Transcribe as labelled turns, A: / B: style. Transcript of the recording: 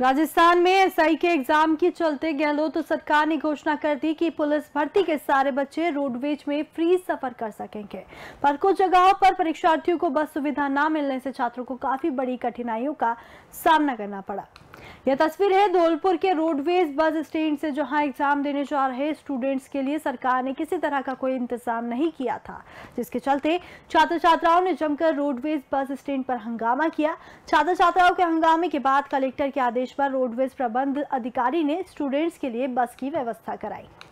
A: राजस्थान में एसआई के एग्जाम के चलते गहलोत सरकार ने घोषणा कर दी कि पुलिस भर्ती के सारे बच्चे रोडवेज में फ्री सफर कर सकेंगे पर कुछ जगहों पर परीक्षार्थियों को बस सुविधा न मिलने से छात्रों को काफी बड़ी कठिनाइयों का सामना करना पड़ा यह तस्वीर है धौलपुर के रोडवेज बस स्टैंड से जहां एग्जाम देने जा रहे स्टूडेंट्स के लिए सरकार ने किसी तरह का कोई इंतजाम नहीं किया था जिसके चलते छात्र छात्राओं ने जमकर रोडवेज बस स्टैंड पर हंगामा किया छात्र छात्राओं के हंगामे के बाद कलेक्टर के आदेश पर रोडवेज प्रबंध अधिकारी ने स्टूडेंट्स के लिए बस की व्यवस्था कराई